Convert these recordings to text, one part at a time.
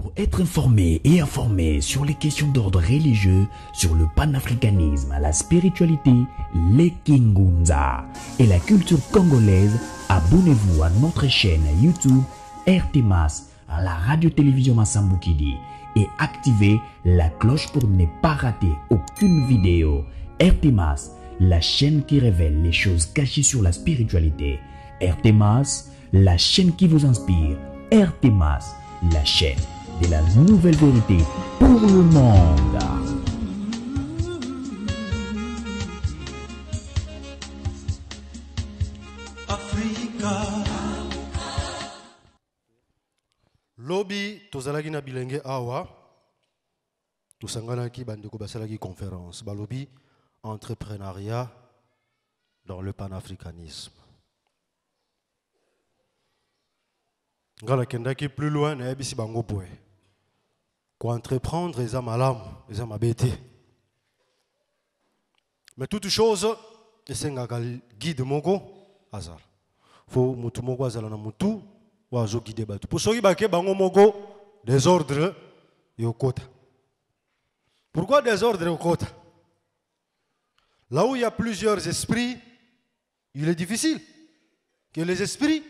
Pour être informé et informé sur les questions d'ordre religieux, sur le panafricanisme, la spiritualité, les Kingunza et la culture congolaise, abonnez-vous à notre chaîne YouTube RTMAS, à la radio-télévision Massambukidi et activez la cloche pour ne pas rater aucune vidéo. RTMAS, la chaîne qui révèle les choses cachées sur la spiritualité. RTMAS, la chaîne qui vous inspire. RTMAS, la chaîne de la nouvelle vérité pour le monde. Africa. Lobby, tozalaki na bilenge awa. Tosanganaki bandeko basalaki conférence. Balobi entrepreneuriat dans le panafricanisme. Ngala kendaki plus loin na yebisi bango poe entreprendre les âmes à l'âme, les âmes à Mais toute chose, c'est un guide moko, hasard. Faut mutu moko Azar, na mutu, ou azo guide batu. Pour soki baké bango moko, désordre, yokota. Pourquoi désordre yokota? Là où il y a plusieurs esprits, il est difficile que les esprits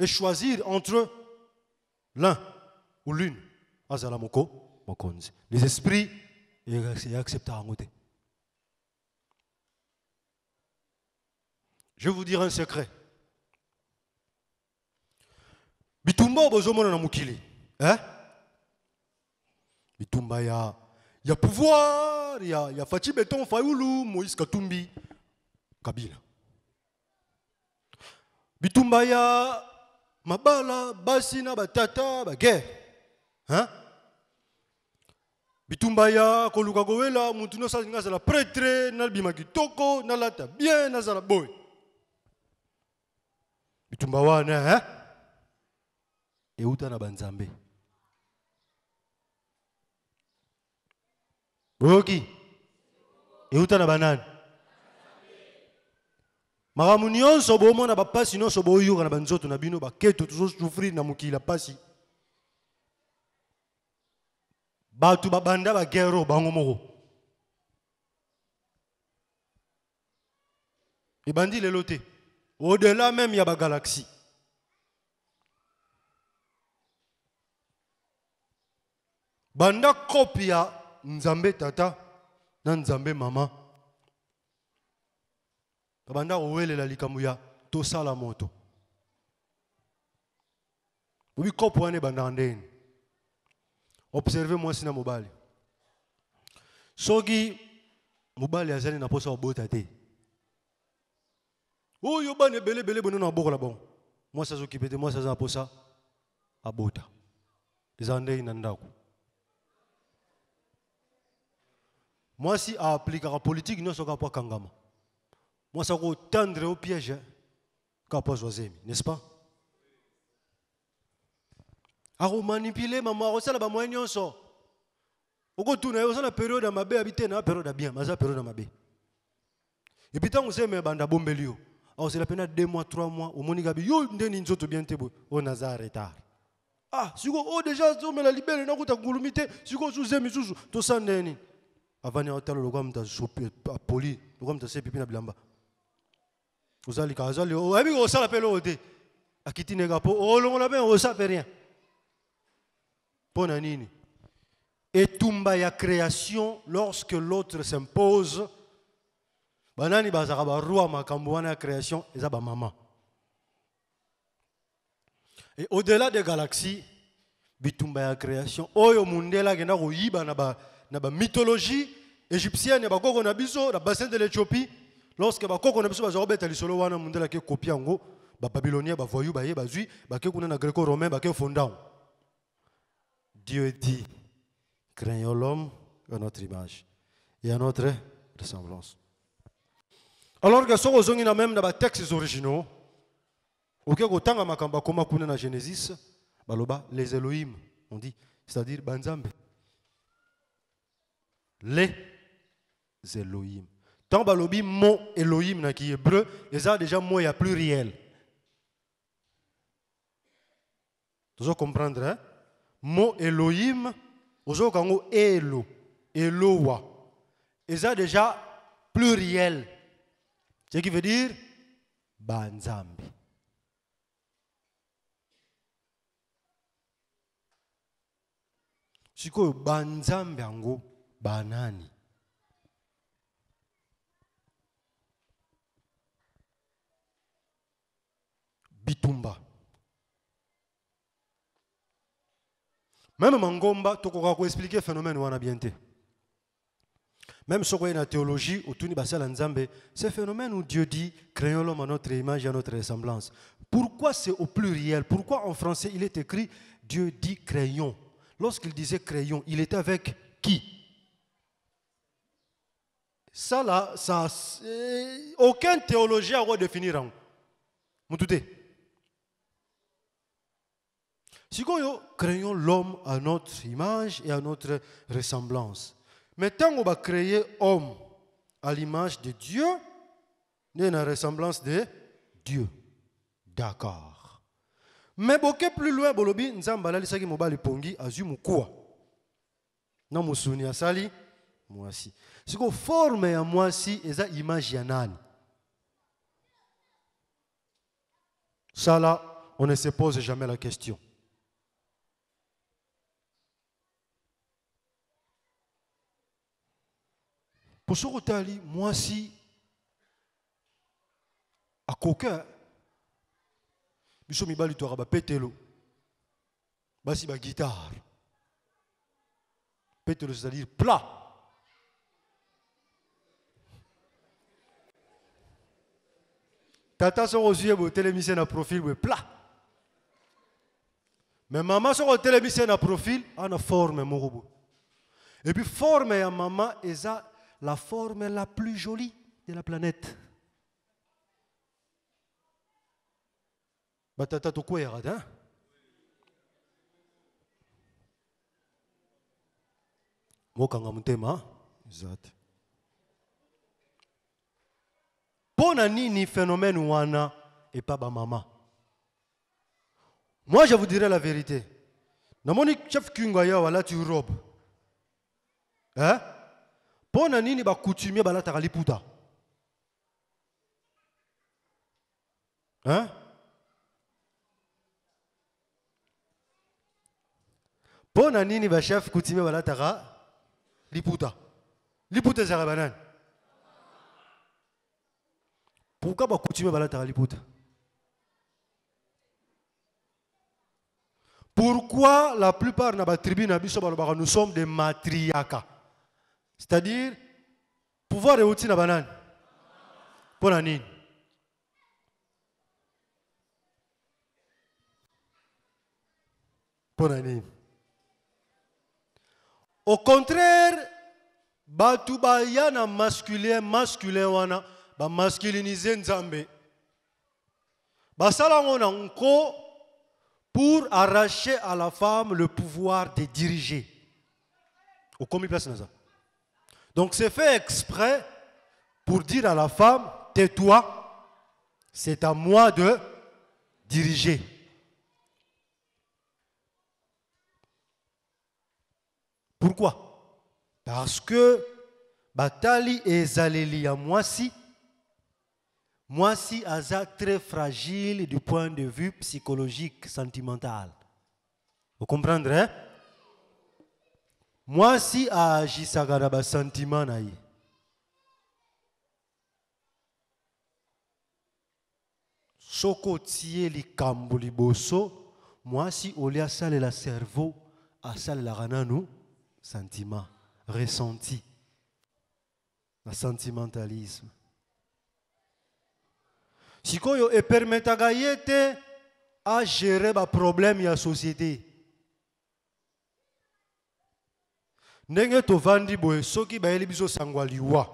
aient choisir entre l'un ou l'une azala moko les esprits ils à te je vais vous dire un secret bitumba bozomona na mokili Hein? bitumba ya, ya pouvoir ya, ya faci beton fayulu moïse katumbi kabila bitumba ya mabala basi na batata bagere hein? bitumba ya koluka kowela mutu nyonso alingi azala pretre nabima kitoko nalata bien nazala boye bitumba wana eh? euta na banzambe oyoki euta na banani makambo nyonso boomona bapasi nyonso booyoka na banzoto na bino baketo tozosufrir na mokili ya pasi bato babanda bagere oyo bango moko ebandi lelo te au-delà même ya bagalaxie banda kope ya nzambe tata na nzambe mama babanda kowelela likambo ya tosala moto obi kope wana ebandaka ndeni Observez-moi moi si na mobali soki mobali azali na posa obota te oyo bana ebelebele bonono abokola bango je azokipe te mwasi aza na posa abota eza ndei na ndako mwasi aaplikaka politike nyonso Je akangama mwasi akotendre o piège azwa zemi n'est ce pas akomanipule makambo akosala bamwa nyonso okotuna ye oza na periode ya mabe yabi te na periode ya bien aza periode ya mabe epi ntango oseme banda abombeli ah, yo akozela mpe na 2 mois 3 mois omoni kabi yo ndeni nzoto bien te boye oyo oh, naza retard ah siko oyo oh, deja ozomela libele nakuta ngulumi te siko ozuzia misusu tosala ndene nini avani aotala ah, lokola moto apoli ah, lokola moto asepipi na bilamba ozalika azali oyebi oh, eh, kosala mpe loko te akiti neka mpo olongola mpe osala mpe rien Pona et tumba ya création lorsque l'autre s'impose banani bazaka barua makambo wana création ezaba mama. et au-delà des galaxies bitumba ya création oyo mundele akenda koyiba na ba mythologie égyptienne ba koko na biso la bassin de l'éthiopie lorsque koko na biso bazwa kobeta solo wana mundele ake ba voyou ba ye bazui ba ke kuna na gréco romain ba ke fondant. Dieu dit, craignons l'homme à notre image et à notre ressemblance. Alors que que nous na même dans les textes originaux oke kotanga makambo akoma kuna na Genesis baloba les Elohim on dit c'est-à-dire banzambe les Elohim tant le mot Elohim qui est hébreu a déjà mot ya pluriel Vous comprendre hein mot Elohim, aujourd'hui on Elo, Elowa. Et ça déjà pluriel. Ce qui veut dire Banzambi. sikoyo banzambe banani bitumba Même Mangomba, tu peux expliquer le phénomène a bien Même si on a une théologie, c'est phénomène où Dieu dit créons l'homme à notre image et à notre ressemblance. Pourquoi c'est au pluriel Pourquoi en français il est écrit Dieu dit créons Lorsqu'il disait crayon, il était avec qui Ça là, ça, aucun théologien ne définir. Vous hein. Si nous créons l'homme à notre image et à notre ressemblance mais tant qu'on va créer homme à l'image de Dieu avons la ressemblance de Dieu d'accord mais plus loin bolobi nous avons pongi na moi asali forme image ça là on ne se pose jamais la question kosoko mwasi akoka biso mibali toyaka bapetelo basi bagitare pételo c'est-à-dire tata soko ozwi ye botelemisi na profil boye plat me mama soko otelemisi ye na profil ana forme moko et epuis forme ya mama eza la forme la plus jolie de la planète. hein? Eh? mokanga motema zat eh? Bon na ni phénomène wana et papa mama. moi je vous dirai la vérité namoni chef kingo ya tu robe hein? mpo va nini bakutumie balataka liputa hein? mpo na nini bashef kutumie balataka liputa liputa ezaka banani pourkui bakutumie kali puta? pourquoi la plupart de tribu na nous sommes des matriaka c'est-à-dire, pouvoir est outil la banane. Pour la nini. Pour la nini. Au contraire, batubayana un masculin, masculin wana, ba masculiniser nzambe. Basala on pour arracher à la femme le pouvoir de diriger. Au combien place dans donc c'est fait exprès pour dire à la femme, tais-toi, c'est à moi de diriger. Pourquoi Parce que Batali et Zaleli à moi-ci, Aza très fragile du point de vue psychologique, sentimental. Vous comprendrez hein? moi ba sentiment na basantima na ye li otie likambo moi a olia le cerveau a rana rananu sentiment ressenti Le sentimentalisme Si sikoyo de gérer gérer problèmes problème la société ndenge tovandi boye soki bayeli biso sangwa liwa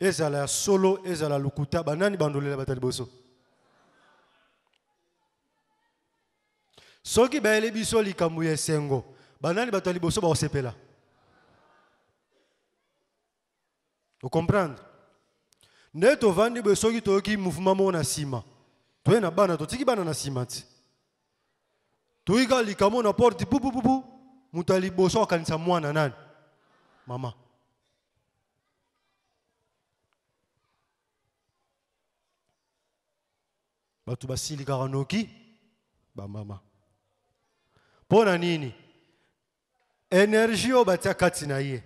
ezala ya solo ezala lokuta banani bandolela bata liboso soki bayeli biso likambo ya esengo banani bato ya liboso baosepela okomprendre nde tovandi boye soki toyoki mouvema moko na nsima toye na bana totiki bana na nsima ti toyika likambo na porte pupupupu moto ya liboso akanisa mwana nani maman. Batu basili karanoki, ba maman. Pona nini energie oyo batia katinaye. ye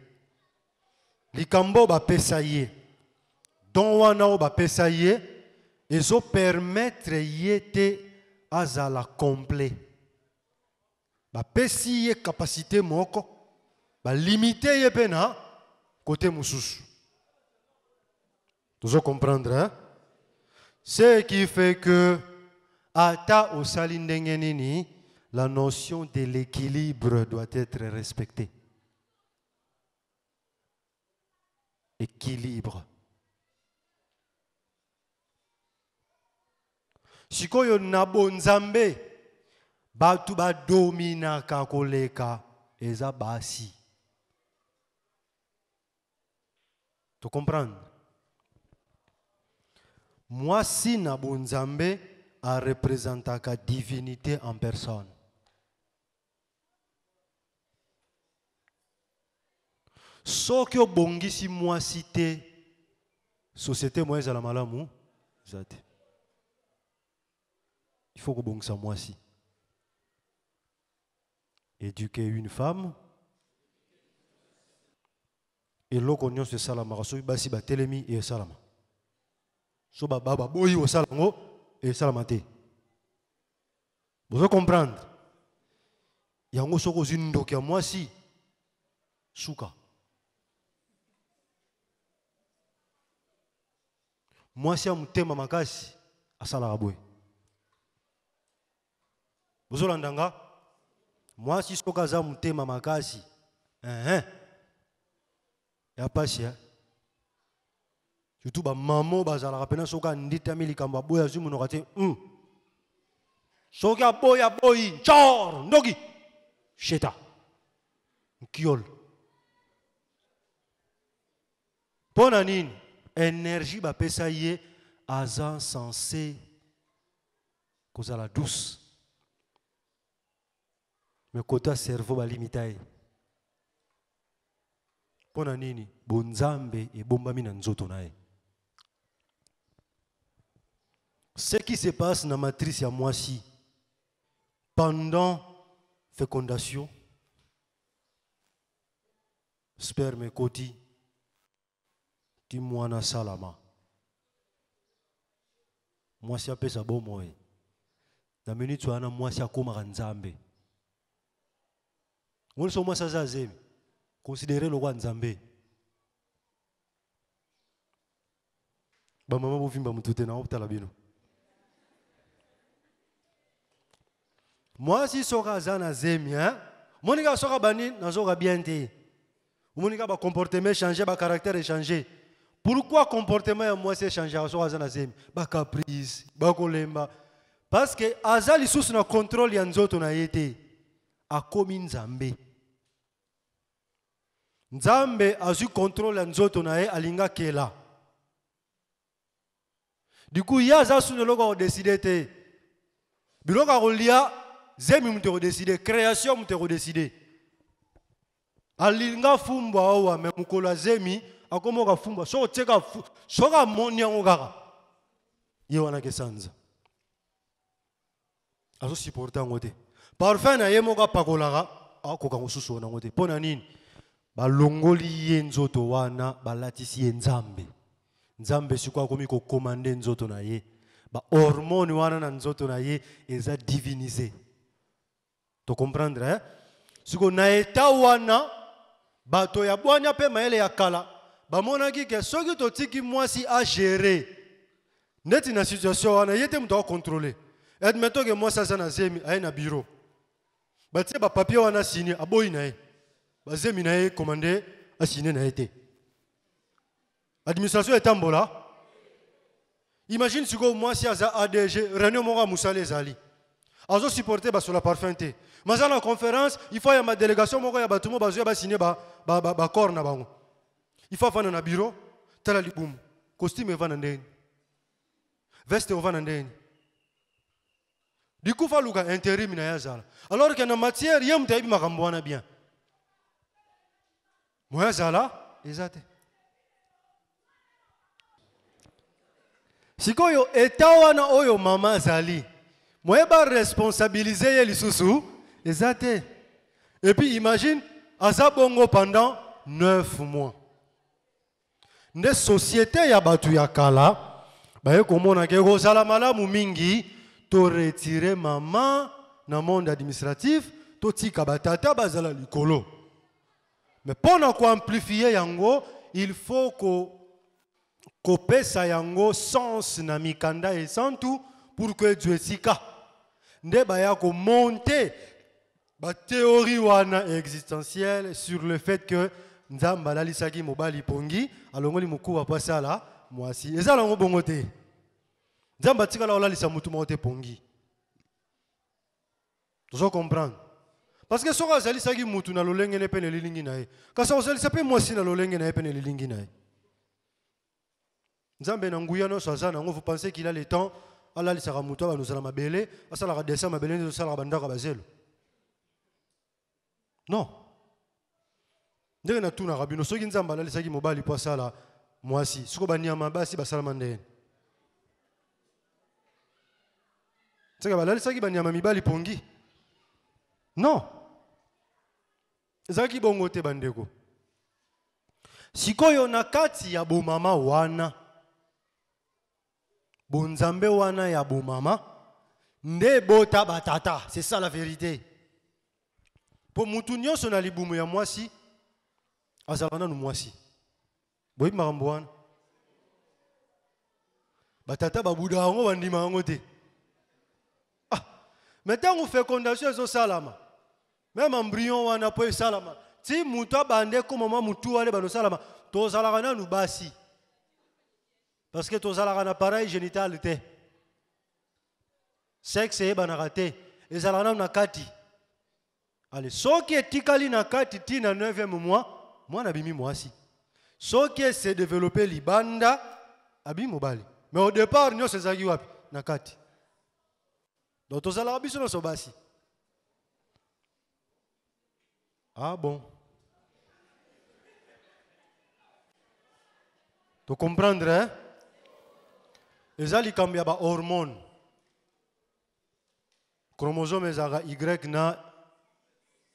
likambo oyo pesa. don wana oyo pesa. ye ezopermetre ye te azala complet tu ye capacité limiter les peines côté mususu Vous comprenez, hein? ce qui fait que à ta ou saline nini la notion de l'équilibre doit être respectée équilibre sikoyo na bonzambe batuba domina koleka eza basi Tu comprends Moi, si Nabunzambe a représenté la divinité en personne, que obongisi moi cité société Moise société malamu vous il faut que moi si éduquer une femme eloko nyonso esalamaka soki basi batelemi salama. so baba baboyi kosala yango esalama te bozo comprendre yango soki ozwi ndoki ya mwasi suka mwasi ya motema makasi asalaka boye bozolandanga je mwasi soki aza motema makasi uh -huh ya pasi ya surtout bazala bazalaka mpena soki dit likambo aboyi bah, azwi monoko te mm. soki aboyi aboyi sheta nkiolo mpo na nini energie asan bah, ye kozala douce me kota cerveau va bah, ye mpo na nini bonzambe ebombami na nzoto na ye ce qui se passe na matrice ya mwasi pendant fécondation sperme ekoti ti mwana asalama mwasi apesa bomoi na minute wana mwasi akomaka nzambe ngoni so mwasi aza azemi considérez le roi Nzambe. bamama bovimba motu te na otala bino mwasi soki aza na zemia hein, monika soki abandi nazoka bien te comportement changé ba caractère changé. pourquoi comportement ya mwasi échangeaka soki aza na zemia ba bakolemba parce que azali sous na contrôle ya nzoto na ye A akomi nzambe nzambe azwi kontrole ya nzoto na ye alingi akela diku ye aza suna eloko ya kodeside te biloko ya kolia zemi moto ekodeside création moto ekodeside alingi afumbwa awa me mokolo ya zemi akomoka afumbwa soki otieka soki amoni yango kaka ye wana kesanza azosuporte yango te parfum na ye moko apakolaka akoka mosusu nango te mpo na nini balongoli ye nzoto wana balatisi ye nzambe nzambe sikoyo akomi kokoma nde nzoto na ye bahormone wana na nzoto na ye eza divinise tokomprendre eh? sikoyo na eta wana bato ya bwanya mpe mayele ya kala bamonaki ke soki totiki mwasi agere neti na situation wana ye te moto akokontrole admeto ke mwasi aza na zemi aye na biro batie bapapier wana sini aboyi na ye bazemi na commandé komande asine na Administration est en etambola imagine sikoyo mwasi aza adg réunion les ya mosala supporté ba sur la te mais à la conférence il faut y ifo ya badélégation moko ya bato ba ba ba bacor na bango faut avanda na bureau tala libumu costume evanda ndeni veste ovanda ndeni likufa aluka intérim na ye azala alors que na matière ye moto ayebi makambo bien si 이자데 shikoyo eta wana oyo mama zali, moye ba responsabilize lisusu eza et puis imagine aza bongo pendant 9 mois nde société yabatuya ya kala baye komona ke kozala malamu mingi retirer maman, na monde administratif to tika batata bazala likolo mais pour amplifier yango il faut que ça yango sens na mikanda tout pour que n'deba y'a nde monter ba théorie wana existentielle sur le fait que nzamba avons mobali pongi alongoli mokuwa po moi bongo te Nzamba tika la mutu pongi comprendre parceke soki azalisaki mutu na lolenge ne mpe na elilingi na ye kasi akozalisa mpe mwasi na lolenge na ye mpe na elilingi na ye nzambe na nguya nyonso aza nango vous pensez qu'il a le temps alalisaka mutu abanda ozala mabele asalaka dessin mabele nde osalaka bandako ya bazelo non ndenge natunaka bino soki nzambe alalisaki mobali mpo asala mwasi soki baniama basi basalama ndene seke balalisaki banyama mibali pongi non ezalaki bongo te bandeko sikoyo na kati ya bomama wana bonzambe wana ya bomama nde ebota batata c'est ça la vérité mpo mutu nyonso na libumu ya mwasi azalaka nanu mwasi boyebi makambo wana batata babuda yango bandima yango te ah me ntango fécondation ezosalama Même embryon salama. Si esalama ti moto abande komama motu banu salama, to tozalaka nanu basi parce que tozalaka na pareil génital te sexe eyebanaka te ezalaka nanu na kati ale soki etikali na kati ntina 9e mois mwana abimi mwasi soki esedevelope libanda abimi mobali mais au départ nyonso ezalaki wapi na kati donc tozalaka biso nyonso basi Ah, bom. Tu comprendre, hein? eza likambo ya bahormone chromosome ezalaka y na,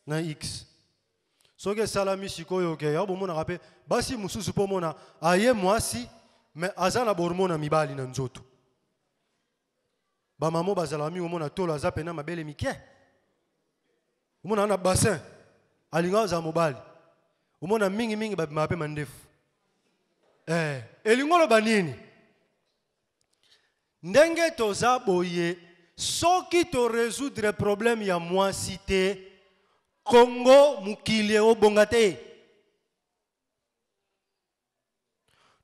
na x soki esalami sikoyo oke ya bomonaka mpe basi mosusu mpo mona aye mwasi me aza na bahormone ya mibali na nzoto bamamo bazalaka mingi omona tolo aza pena mabele mike omona na bassin alingao za mobali umona mingi mingi mapema ndefu eh nini ndenge toza boye soki résoudre problème ya moi te Congo, Mukileo problèmes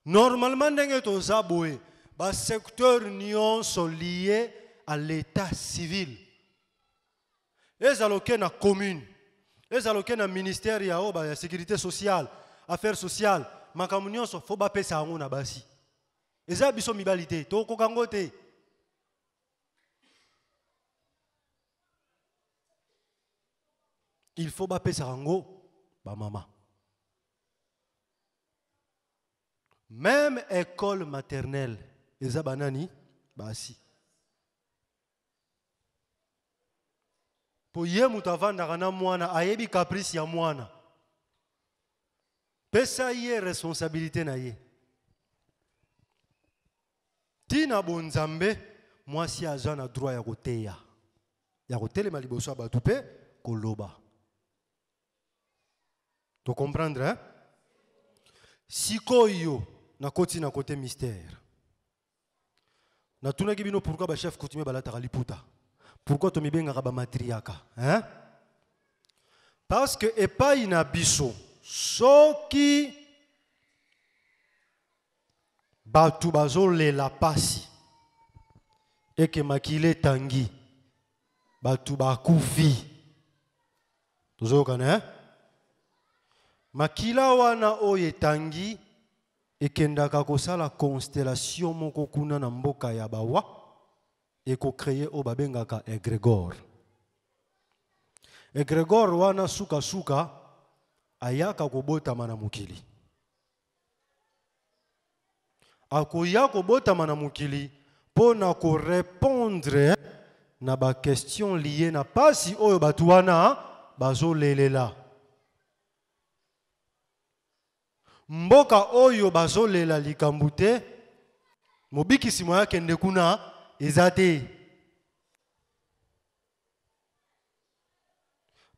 normalement ndenge toza boye secteurs sont liés à l'état civil na commune les oke na ministère ya oyo ya sécurité sociale affaire sociale faut nyonso fo ça yango na basi eza biso mibali te tokoka yango il faut bapesaka ba maman. même école maternelle eza banani basi mpo ye moto avandaka na mwana ayebi caprice ya mwana pesa ye responsabilité na ye ntina bonzambe mwasi aza na droit ya koteya ya kotelema liboso ya bato mpe koloba tocomprendre eh? sikoyo nakoti na kote mystère natunaki bino pourkui bachef coutumier balataka liputa pourquoi tomibengaka bamatriaka hein? parce que epai na biso soki bato bazolela pasi eke makila etangi bato bakufi tozoyokana hein? makila wana oyo etangi ekendaka kosala constellation moko kuna na mboka ya bawa ekocreye oyo babengaka egregore egregore wana sukasuka ayaka kobotama na mokili akoya kobotama na mokili mpo na korepondre na bakestion liye na pasi oyo bato wana bazolelela mboka oyo bazolela likambo te mobikisi mo yakende kuna eza te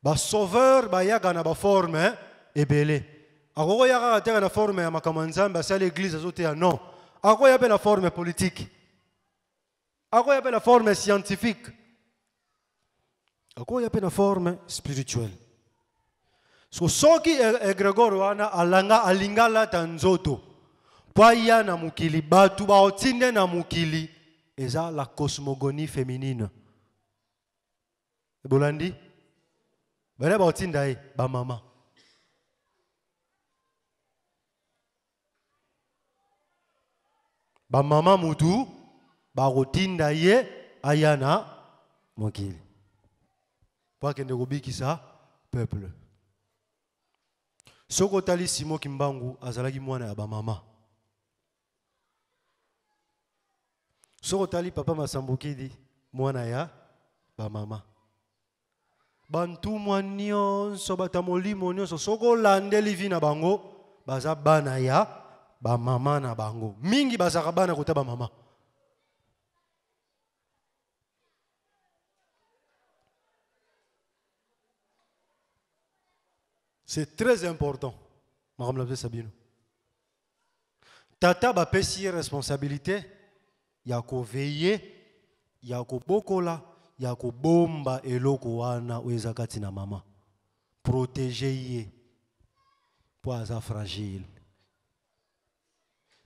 basauveur bayaka na baforme ebele akokoya kaka te na forme ya makambo ya nzambe asali eglize azoteya non akoya mpe na forme politike akoya mpe na forme scientifique akoya mpe na forme spirituelle so soki egregore e-, wana alanga alinga alata nzoto mpo aya na mokili bato baoti nde na mokili eza la cosmogonie féminine ebolandi bana baotinda ye bamama bamama mutu bakotinda ye aya na mokili mpo akende kobikisa peuple soki otali simo kimbangu azalaki mwana ya bamama soki tali papa masambokidi mwana ya bamama bantumwa nyonso so ya molimo nyonso lande li vi na bango baza bana ya bamama na bango mingi bazalaka bana kota mama. c'est très important makambo na sabino tata bapesi ye responsabilité ya koveye ya kobokola ya kobomba eloko wana oyo eza kati na mama protege ye mpo aza fragile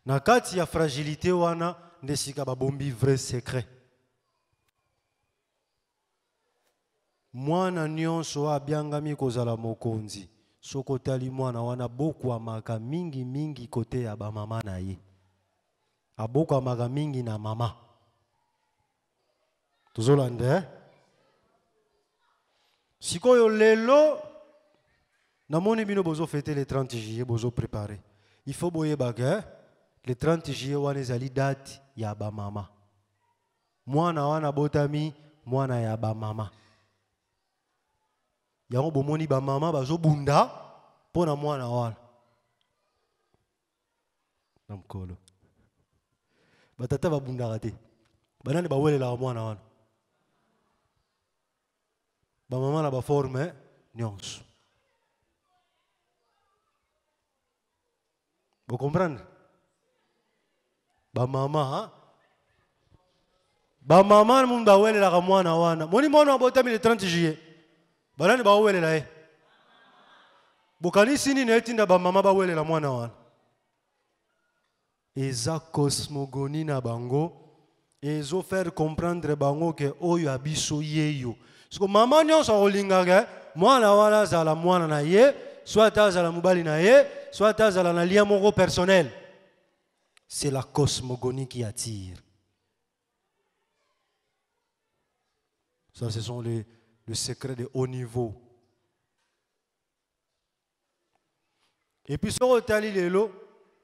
na kati ya fragilité wana nde sika babombi vrai secret mwana nyonso oyo abyangami kozala mokonzi soki otali mwana wana bokwamaka mingimingi kote ya bamama na ye abokwamaka mingi na mama tozolanda eh? sikoyo lelo namoni bino bozofete le 30 juillet bozoprépare il faut boyebaka eh? le 30 juillet wana ezali date ya bamama mwana wana botami mwana ya bamama yango bomoni bamama bazobunda mpo na mwana wana na mkolo batata babundaka te banani bawelelaka mwana wana bamama na baforme nyonso bocomprendre bamama bamama mundu bawelelaka mwana wana moni mwana abotami le 30 juillet banani baowelela ye bokanisi nini etinda bamama bawelela mwana wana eza cosmogonie na bango faire comprendre bango ke oyo abiso yeyo siko mama nyonso akolingaka mwana wana azala mwana na ye soit azala mobali na ye soit azala na lien moko personnel c'est la cosmogonie qui attire ça ce sont les, le secret de haut niveau et puis soko les lelo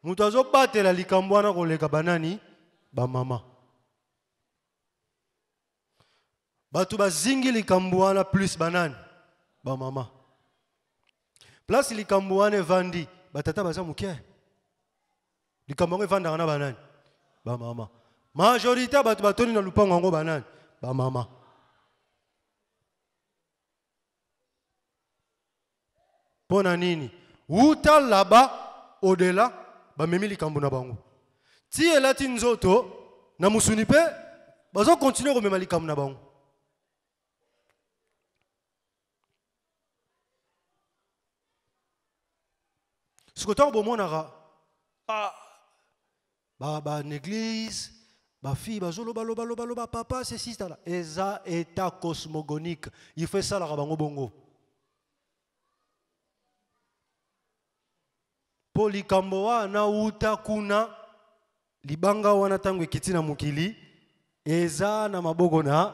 moto azobatela likambo wana koleka banani bamama bato bazingi likambo wana plus banani bamama place likambo wana evandi batata baza moke likambo yango evandaka na banani bamama majorité bato batoni na lupango yango banani bamama mpo na nini wuta laba odela bamemi likambo na bango ti elati nzoto na mosuni mpe bazokontinue komema likambo na bango siko ntango bomonaka ah. baneglise bafille bazolobalobalobaloba papa sesistala eza eta cosmogonique ifo esalaka bango bongo mpo likambo wana wuta kuna libanga wana ntango ekiti na mokili eza na maboko na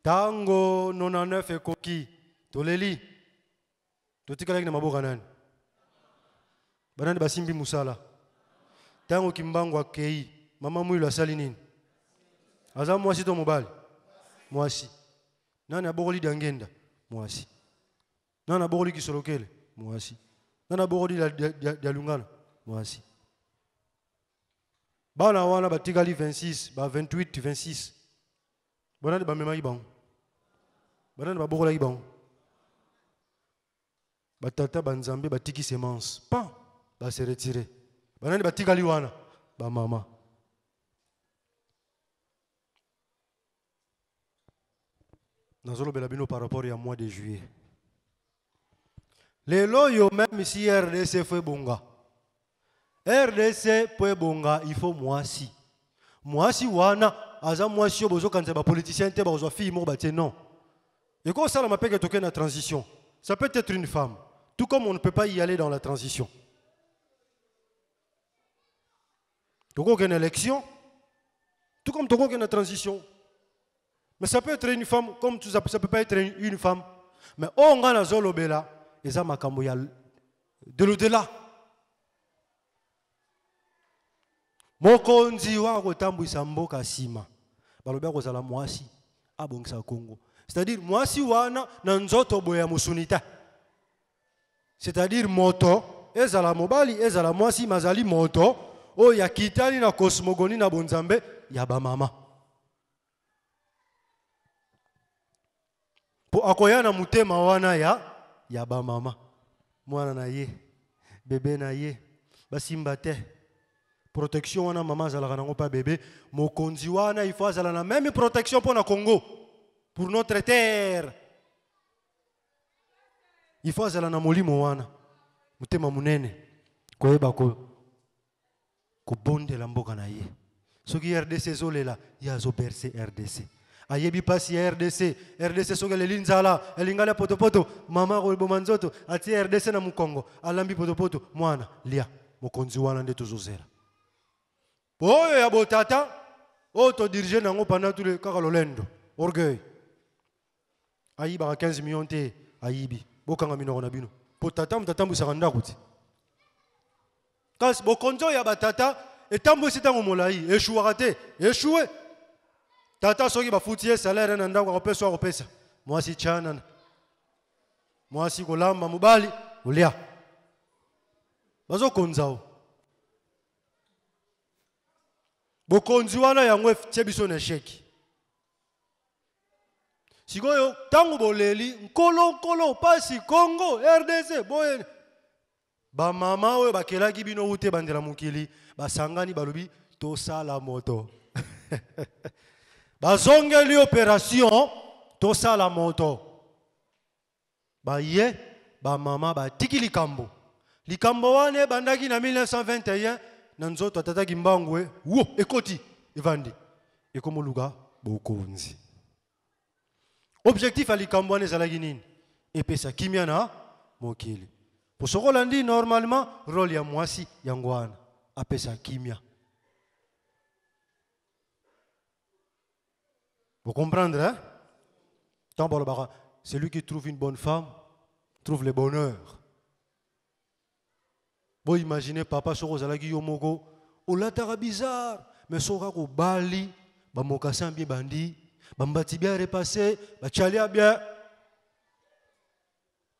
ntango 99 ekoki toleli totikalaki na maboko nani banani basimbi mosala ntango kimbangu akei mama mwilu asali nini aza mwasi to mobali mwasi nani abokoli diangenda mwasi nani abokoli kisolokele mwasi nana borodi ya lungana mwasi bana wana batikali 26 ba 28 26 banani bamemaki bango banani babokolaki bango batata banzambe batiki semence pan base retire banani batikali wana bamama nazolobela Belabino par rapport à mois de juillet les loyaux, même si RDC bon gars, RDC bon gars, il faut moi wana aza mwasi oyo bozokanisa bapoliticien te bakozwa fille non ekosalama m'appelle que na transition ça peut être une femme tout comme on ne peut pas y aller dans la transition une élection tout comme tokokende na transition mais ça peut être une femme comme ça peut pas être une femme mais na zolo là. eza makambo ya de l'au-delà mokonzi wa kotambwisa mboka nsima balobi akozala mwasi abongisa kongo c'est-à-dire mwasi wana na nzoto boye mosuni te c'est-à-dire moto ezala mobali ezala mwasi mazali moto oyo akitani na kosmogoni na bonzambe ya bamama mpo akoya na motema wana ya ya bamama mwana na ye bebe na ye basimba te protection wana mama azalaka nango mpa bebe mokonzi wana ifo azala na meme protection mpo na congo pour notre terre ifo azala na molimo wana motema monene koyeba kobondela mboka na ye soki rdc ezolela ye azoberse rdc ayebi mpasi ya rdc rdc soki aleli nzala elingi alia potopoto mama akoboma nzoto atie rdc na mokongo alambi potopoto mwana lia mokonzi wana nde tozozela mpo oyo ya botata oyo todirige nango panda tule kaka lolendo orgueil ayibaka 15 million te ayibi bokanga minoko na bino mpo tata moto atambwisaka ndako ti kasi bokonzi oyo ya batata etambwisi ntango molai eshuwaka te eshuwe tata soki bafuti ye salere na ndako akopesa akopesa mwasi chanana mwasi kolamba mobali kolia bazokonzao bokonzi wana yango etie biso na esheki sikoyo ntango boleli nkolonkolo mpasi congo rdc boye bamama oyo bakelaki bino ute bandela mokili basangani balobi tosala moto bazongeli opération tosala moto baye bamama batiki likambo likambo wana ebandaki na 1921 na nzoto atataki mbangwe wo ekoti evandi ekomoluka bokonzi objectif ya likambo wana ezalaki nini epesa kimia na mokili posokola ndi normalement role ya mwasi yango wana apesa kimia Vous comprenez, hein Tant pour le bara, celui qui trouve une bonne femme trouve le bonheur. Vous imaginez papa sur Ozalagi Yomogo, au latara bizarre, mais sora au Bali, bamokassin bien bandi, bambati bien repassé, bachalia bien.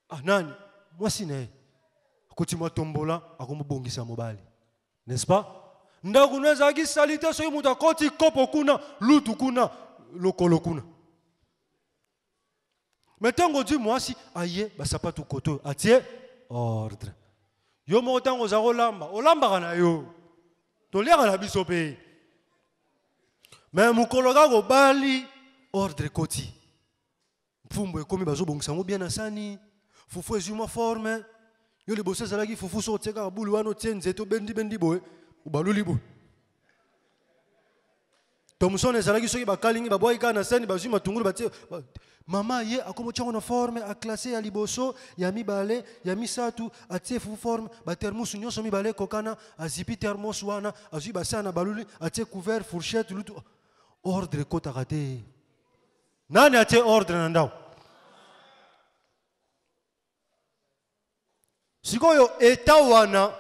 Ah nani, moi sine, kotima tombola, akomobongisa mobali. N'est-ce pas? ndako na ce pas? te soki moto akoti kopo kuna lutu kuna lokolo kuna me ntango ozwi mwasi aye basapatu koto atie ordre yo moko ntango oza kolamba olambaka na yo toliaka na biso mpe me mokolo kaka obali ordre ekoti mfumbu ekomi bazobongisa yango bien na sani fufu ezwi mwa forme yo liboso ezalaki fufu so otie kaka bulu wana otie nzete obendibendi boye obaluli boye tomson ezalaki soki bakalingi babwaki kaka na sene bazwi matungulu batie mama ye akomi otiango na forme aklasse ya liboso ya mibale ya misato atie fu forme batermusu nyonso mibale ekokana azipi termos wana azwi basaya na baluli atie couvert fourchette lutu ordre ekɔtaka te nani atie ordre na ndako sikoyo eta wana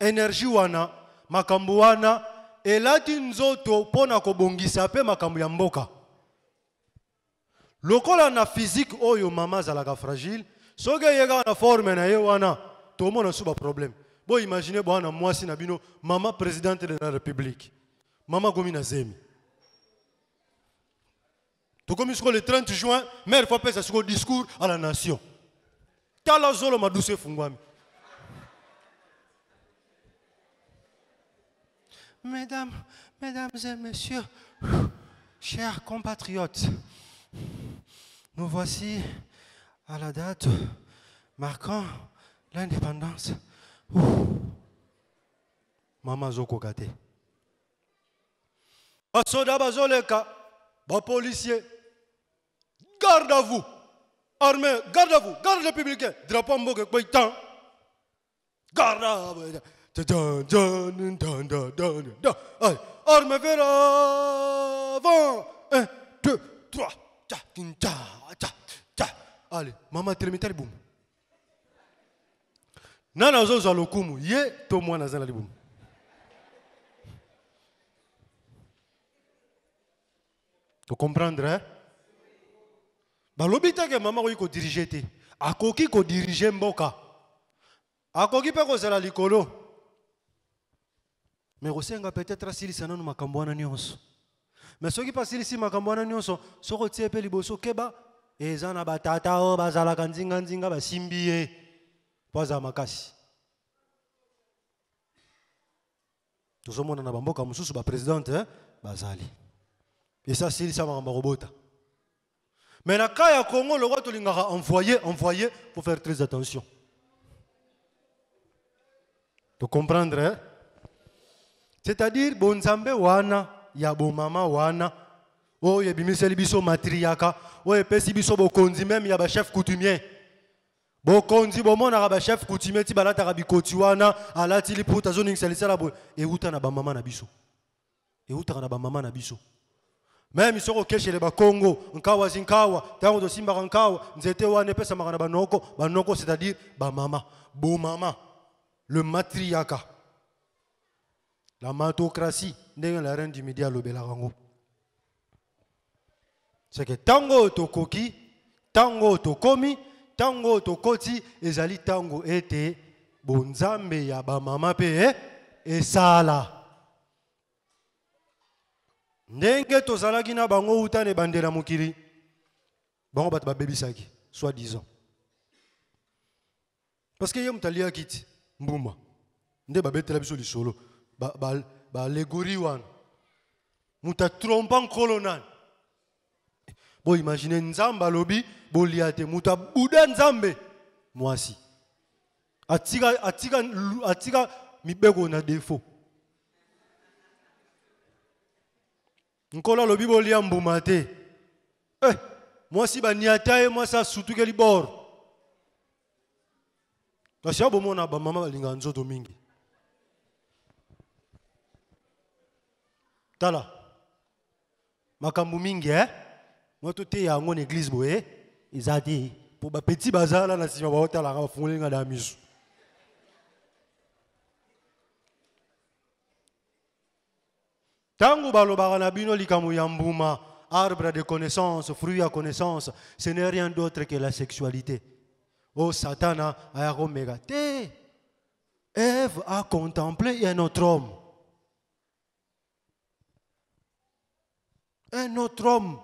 energie wana makambo wana elati nzoto mpo na kobongisa mpe makambo ya mboka lokola na fizike oyo mama azalaka fragile soki eye kaka na forme na ye wana tomona su baproblème boimagine bwana mwasi na bino mama présidente de la république mama akomi na zemi tokomi siko le 30 juin mare fo apesa siko discours à la nation tala zoloma dusu efungwami Mesdames, mesdames et messieurs, chers compatriotes, nous voici à la date marquant l'indépendance. Maman Zokogate. Les basoda bazoleka policiers, garde à vous armée garde à vous garde républicain drapeau que ekoi tan garde Allez, arme vers avant. 1, 2, 3. Allez, maman, telemitali boum. nana azozwa lokumu ye to mwana aza na libumu tocomprendre hein? eh? balobi teke mama akoki kodirige te akoki kodirige mboka akoki mpe kozala likolo vous savez, peut-être asilisa nanu makambo wana nyonso me soki mpe makambo wana nyonso soki otie mpe liboso keba eza na batata oyo bazalaka nzinganzinga basimbi ye mpo azala na bamboka mosusu présidente, hein, bazali esi asilisa makambo ya kobota me Mais la ya congo lokwa tolingaka envoye envoye po faire très attention tocomprendre comprendre hein c'est-à-dire bonzambe wana ya bomama wana oyo oh, yebimisele biso matriaka oyo oh, epesi biso bokonzi même ya chef coutumier bokonzi bomonaka bachef coutumier ti rabi koti wana alati liputa sele sele boye euta na mama na biso eutaka na mama na biso meme soko okeshele bakongo nkawa zi nkawa ntango nkawa nzete wana epesamaka banoko noko c'est-à-dire mama, maman le matriaka la matokratie ndenge la reine du midi alobelaka yango ceke ntango oyo tokoki ntango oyo tokomi ntango oyo tokoti ezali ntango ete bonzambe ya bamama mpe eh, esala ndenge tozalaki na bango wuta na ebandela mokili bango bato babebisaki soi disant parceke ye moto aliaki ti mbuma nde babetela biso lisolo balegori wana moto atrompa nkolo nani boimagine nzambe alobi bolia te moto abuda nzambe mwasi atika, atika, atika mibeko na defo nkolo alobi bolia mbuma te eh, mwasi baniata ye mwasi asutukeli boro kasi abomona bamama balinga nzoto mingi tala Makambu mingi eh? Motote ya toteya yango na eglize boye eh? pour petit bazar bazala na nsima va bafungolenga na miso Tangu balobaka na bino likamu ya mbuma arbre de connaissance fruit à connaissance ce n'est rien d'autre que la sexualité Oh satana a komeka te eve a contemplé un autre homme un autre homme.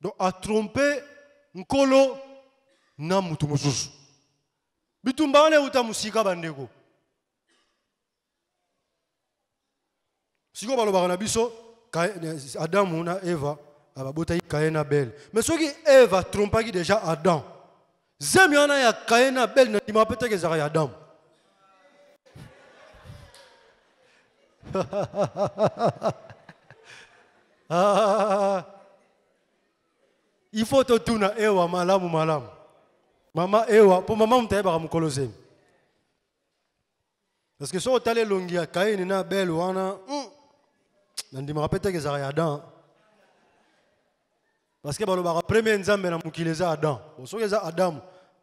Donc, a trompé Nkolo na mutu mosusu. Bitumba wana euta musika bandeko. Siko biso Adam na Eva ababotaki Kaye Bel. Abel. Mais qui Eva trompaki déjà Adam, zemi ya Kaena Bel, Abel na ndima peut teke ya Adam. ah, il faut totuna ewa eh, malamu malamu mama ewa eh, mpo mama moto ayebaka mokolo zemi parce que soki otala elongi ya kaini na abel wana mm, nandimaka mpe teke ezalaka ya adan parce que balobaka premier nzambe na mokili eza adan soki eza adamu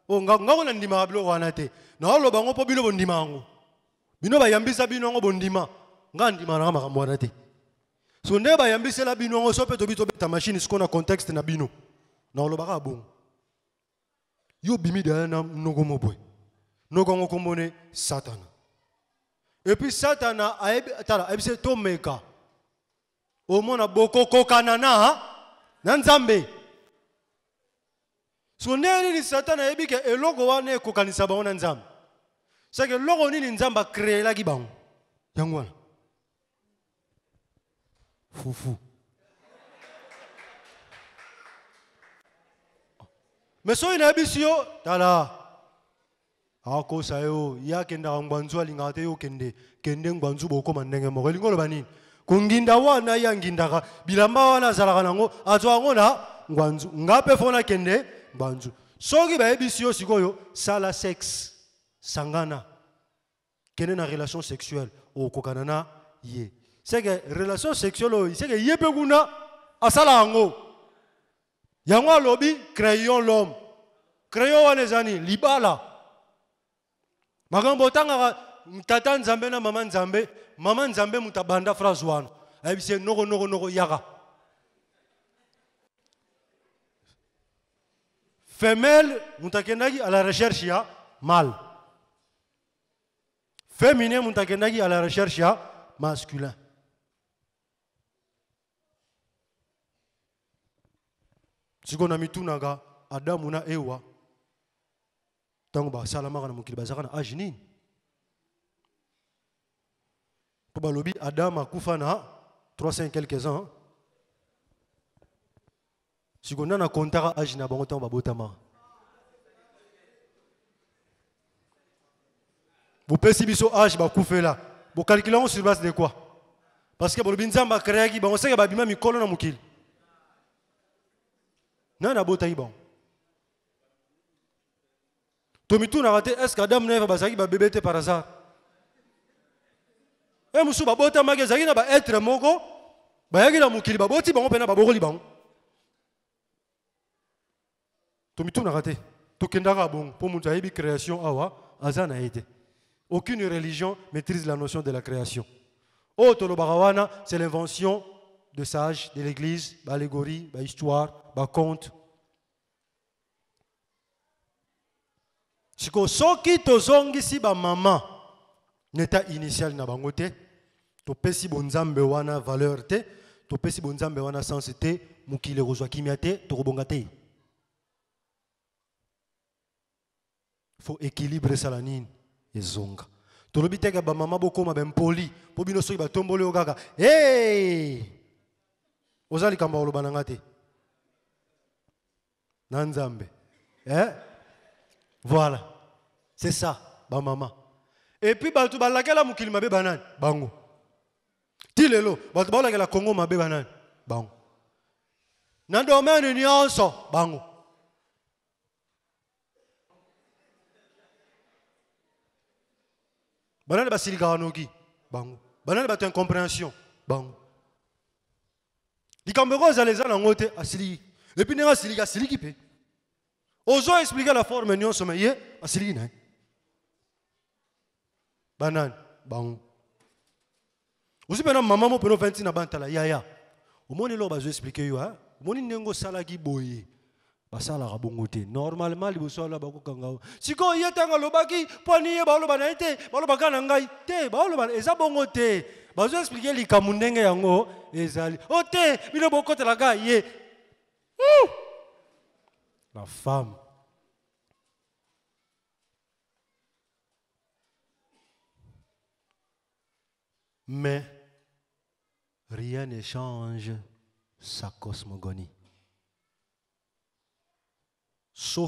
oyo oh, ngako nandimaka biloko wana te naoloba yango mpo bino bondima yango bino bayambisa bino yango bondima nga andimanaka makambo wana te so nde bayambisela bino yango so mpe tobi tobeta mashine siko na contexte na bino na olobaka bongo yo bimi dala na noko moboye noko yango kombone satana epuis satana tala ayebisi tomeka omona bokokokana na na nzambe so nde nini satana ayebi ke eloko wana ekokanisa bango na nzambe seke eloko nini nzambe akreelaki bango yango wana fufu me soki na yebi si yo tala akosa yo ye akendaka ngbanzu alingaka te yo kende kende ngbanzu bokóma ndenge moko elingi oloba nini konginda wana ye angindaka bilamba wana azalaka nango azwaka ngo na ngwanzu nga mpe mpo nakende ngbanzu soki bayebisi yo sikoyo sala sexe sangana kende na relation sexuelle okokana na ye seke relation sexuelle seke yebe kuna asala yango yango alobi crayon l'homme créons wana ezani libala makambo otangaka tata nzambe na mama nzambe mama nzambe moto abanda phrase wana ayebisi ye noko noko noko yaka femelle moto akendaki à la recherche ya mal féminin moto akendaki à la recherche ya masculin sikoyo na mitunaka adamu na ewa ntango basalamaka na mokili bazalaka na age nini mpo balobi adamu akufa na 300 quelques ans sikoyo nda na kontaka age na bango ntango babotamaka bopesi biso age bakufela bokalkule yango sur base de quoi parce que balobi nzambe akreaki bango senge babima mikolo na mokili nani abota iba na raté est ce que Adam na eva bazalaki un par hasard na eh, être moko bayaki na boti baboti na na raté. un bon Pour création awa Azana na aucune religion maîtrise la notion de la création Otolo oh, Barawana c'est l'invention de sages de l'Église, bah, allégorie, bah, histoire, bah, conte. sikoyo soki tozongisi bamama neta initial na bango te topesi bonzambe wana valeur te topesi bonzambe wana sense te mokili ekozwa kimia te tokobonga Faut équilibrer équilibre esala nini ezonga tolobi teke bamama bokóma bempoli mpo bino soki batomboli ogaga. hey! oza likambo ça, na nga te na eh? voilà c'est ça bamama epui bato balakela mokili mabe banani bango ti lelo bato baolakela kongo mabe banani bango na domaine nyonso bango banani basilikaka noki bango banani bato incompréhension bango likambo ekozala eza nango te asiliki epui ndenge asiliki asiliki mpe ozo explike la forme nyonso me ye asiliki na ye banani bango ozwi mpena mama mo mpena ofanti na bantala yaya omoni eloko bazo explike yo omoni ndenge osalaki boye basalaka bongo te normalement liboso ya loa bakokanga sikoyo ye ntango alobaki mpo ani ye baloba na ye te baloba kaka na ngai te baloba eza bongo te bazo expliquer les ndenge yango ezali o te la bokotelaka ye la femme mais rien ne change sa cosmogonie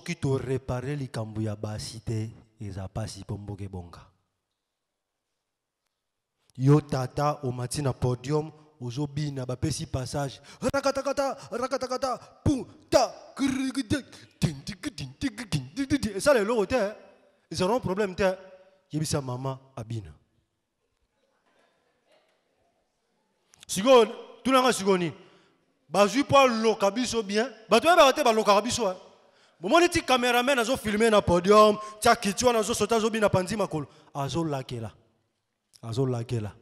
qui toréparé likambo ya basi te eza pasi mpo mboka bonga yo tata omati na podium ozobina bapesi passage rakatakata rakatakata pum ta esala eloko te auront problème te yebisa mama abina sikoyo tunanga sikoyo nini bazwi mpo aloka biso bien bato oyebaka te balokaka biso bomoni ti cameraman azofilme na podium ti akiti wana azosota azobina panzi makolo azolakela azolakela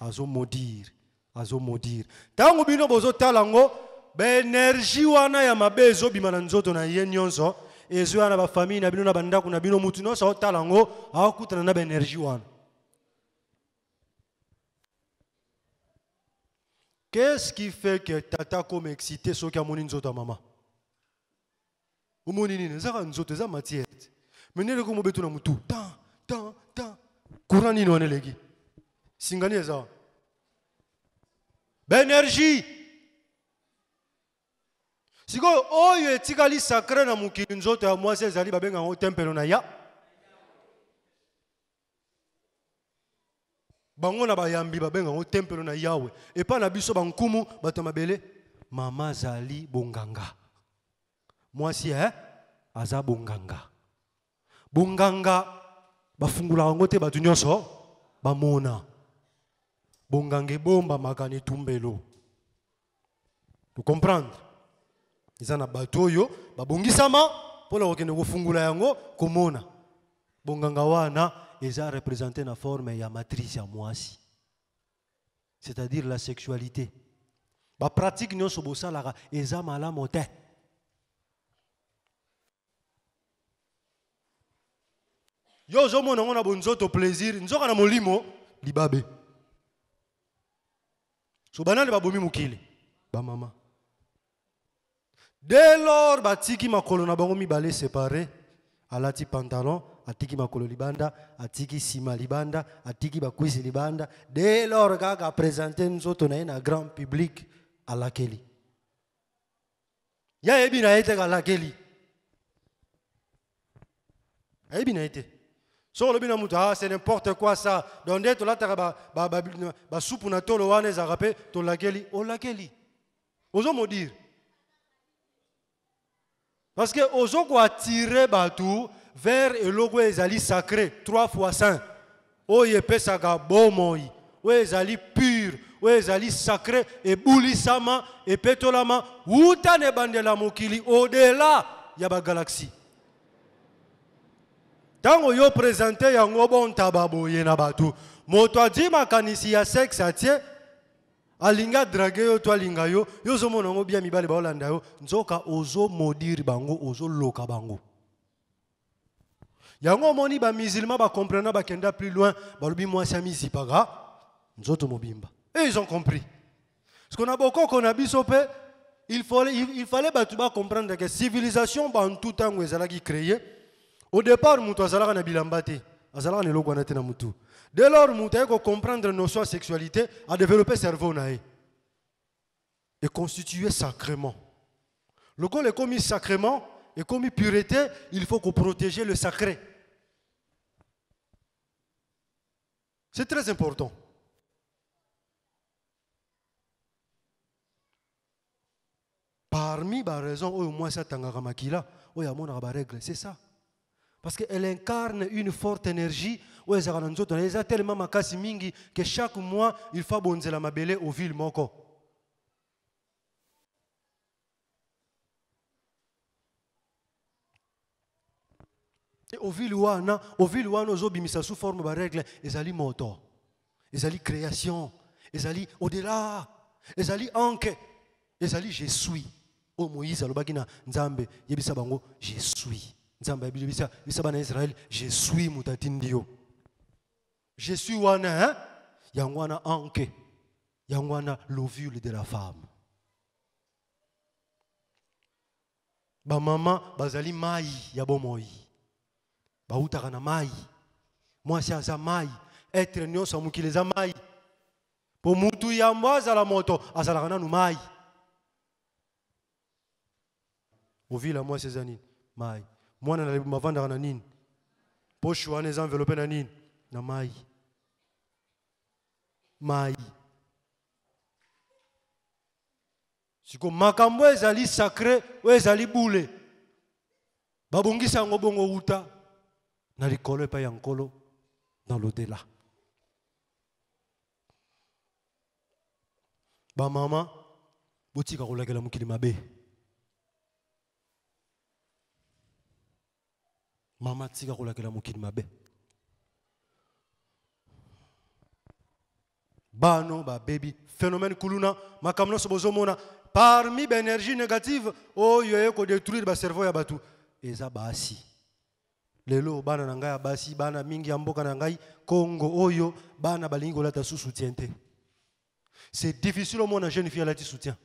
azomodire azomodire ntango bino bozotala yango baenergi wana ya mabe ezobima na nzoto na ye nyonso ezwi wana bafamile na bino na bandako na bino mutu nyonso aotala yango aokutana na baenergi wana qu'est-ce qui fait que tata akoma excité soki amoni nzoto ya mama omoni nini eza kaka nzoto eza matiere te me ndeleki omobetuna motu tan tan tan courant nini wana eleki singani eza baenergie sikoyo oyo etikali sacre na mokili nzoto ya mwasi ezali babenga yango tempelo na ya bango na bayambi babenga yango tempelo na yawe epai na biso bankumu bato ya mabele mama azali bonganga mwasi e eh? aza bonganga bonganga bafungulaka yango te bato nyonso bamona Bongange bomba maka tumbelo. Tu tokomprendre eza na babongisama pola okene kufungula yango komona bonganga wana eza na forme ya matrice ya mwasi c'est-à-dire la sexualité bapratique nyonso bosalaka eza malamu te yo ozomona mona bonzo bonzoto plaisir nzoka na molimo libabe so banani babomi mokili bamama dès lors batiki makolo na bango mibale separe alati pantalon atiki makolo libanda atiki nsima libanda atiki bakwisi libanda dès lors kaka apresente nzoto na ye na grand public alakeli ye ayebi na ye te kalakeli ayebi na ye te soko olobi ah, c'est n'importe quoi ça donc ba ba soupe na tolo wana la geli. Ozo olakeli dire? parce que ozokoattire bato vers eloko oyo ezali sacré trois fois saint Oye epesaka bomoi oyo ezali pure oyo ezali sacré ebulisama epetolama wuta na la mokili odela ya galaxie yango yo présente yango bontaba boye na batu moto adi makanisi ya sexe atie alinga drague yo to alinga yo yo ozomona yango bia mibale baolanda yo nzoka modir bango loka bango yango ba bamisilma ba kenda plus loin balobi mwasi amizipaka nzoto mobimba Et ils ont compris Ce qu'on a qu'on na biso bisopé il fallait tu ba comprendre que civilisation en tout bantu les ezalaki créaient au départ mutu azalaka na bilambate, azala ne na eloko wana na mutu. dès lors moto comprendre nos notion sexualité sexualité le cerveau nae et constituer sacrement est commis sacrement et commis pureté il faut protéger le sacré c'est très important parmi au moins ça atangaka makila oyo la règle. » c'est ça parce qu'elle incarne une forte énergie elle a tellement ma eza tellement makasi mingi que chaque mois il faut la mabele au ville Et au ville wana au ville wana ça sous forme de règle ezali moto ezali création ezali au-delà ezali anke ezali je suis Au moïse alobaki bagina, nzambe yebisa je suis je suis mon je suis wana hein? yango anke yangwana wana l'ovule de la femme bamama bazali mai ya bomoi bautaka na mai mwasi aza mai etre nyonso ya mai mpo ya yambo azala moto azalaka nanu mai ovile ya mwasi eza mai mwana mavandaka na nini posho wane eza envelope na nini na mai mai siko makambo ezali sacre oyo ezali bule babongisa yango bongo wuta na likolo epai ya nkolo na lodela bamama botika kolakela mokili mabe mama tika kula mukini mabe bano baby, phénomène kuluna makamno nyonso bozomona parmi baénergie négative oyo oh, eye ba cerveau ya batu eza basi lelo bana na basi bana mingi ya mboka Congo, oyo bana balingo lata su soutien c'est difficile omona jeune fille la soutien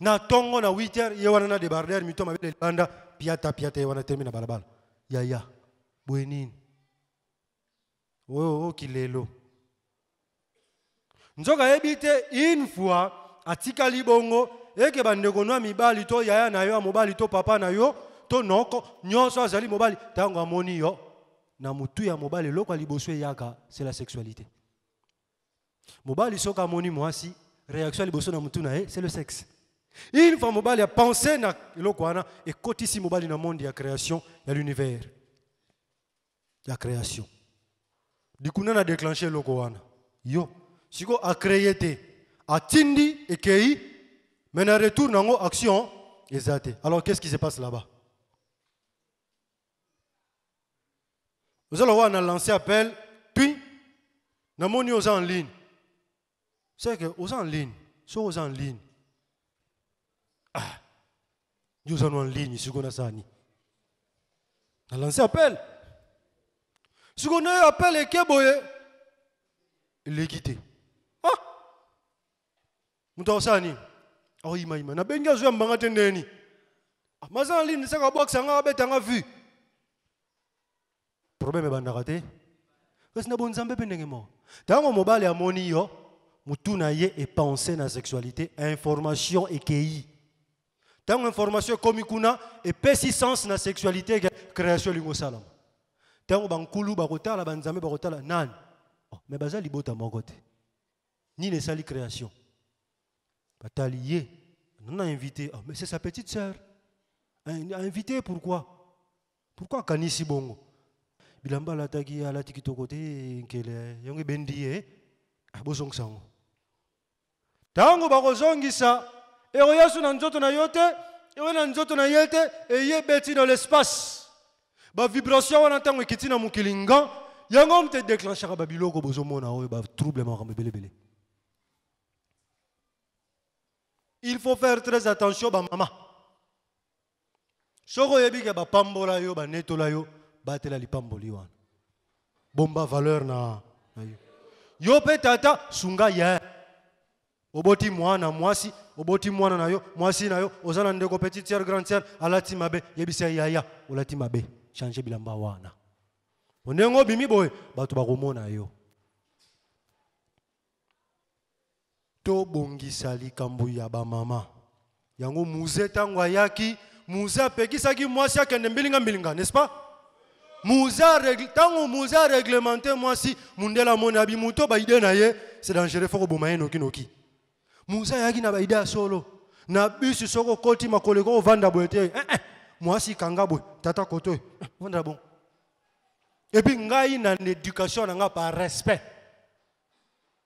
na tongo na 8 h ye wana na débardere mitoma bele libanda piata piata ye wana na balabala yaya boye nini oyo oyoki lelo nzoka ayebi te une fois atikali bongo eke bandeko no ya mibali to yaya na yo ya mobali to papa na yo to noko nyonso azali mobali ntango amoni yo na motu ya mobali eloko ya liboso eyaka c'est la sexualité mobali soki amoni mwasi réaction ya liboso na motu na ye c'est le sexe mobile à penser na eloko wana ekotisi dans na monde ya création Il a l'univers Il y a création Du coup na déclenche eloko wana yo sikoyo créé vous atindi créé mais na retour nango action eza alors qu'est ce qui se passe là-bas On a lancé appel puis nous oza en ligne c'est que vous en ligne soit aux en ligne ah, nous allons en ligne, si on a ça. On lancé appel. Si on a appel et qu'il il est quitté. Ah, nous Sani. Oh, ah il ah, m'a dit, na benga zo en ligne, c'est a vu. Problème est na Il Tango mobali amoni yo, mutuna ye et na sexualité, information et Tango information ekómi et persistance dans na sexualité création elingi osalama ntango bankulu barota, banzambe bakotala nani nan. Oh, mais baza libota moko ni nini sali création lié on a invité oh, mais c'est sa petite sœur invité pourquoi pourquoi kanisi bongo bilamba alataki alati inkele te nkele yango ebendi ye eh? ah, bozongisa Tango ntango ça Ero yesu na nzoto na yote, te ewe na nzoto na yete, te eye beti na l'espace bavibration wana ntango ekiti na mokili nga yango mte déclenchaka babiloko bozomona oyo batrouble makambo ebelebele il faut faire très attention bamama soki oyebi ke ba bapambola yo ba banetola yo batela lipamboli wana bomba valeur na, na yo yo mpe tata sunga ye yeah. oboti mwana mwasi oboti mwana na yo mwasi na yo oza na ndeko petite sere grande sere alati mabe yebisa ye yaya olati mabe change bilamba wana ondenge obimi boye bato bakomona yo tobongisa likambo ya bamama yango muze ntango ayaki muze apekisaki mwasi akende mbilinga mbilinga n'est-ce pas ntango muze areglemente mwasi mundela amoni abi moto baide na ye c'est dangereux fo koboma ye nokinoki noki. musa ayaki na baide ya solo na bisu soko okoti makolo eko ovanda boye te ee eh, eh, mwasi kanga boye tata koto ovandela eh, bongo epuis ngai na éducation na ngai par respect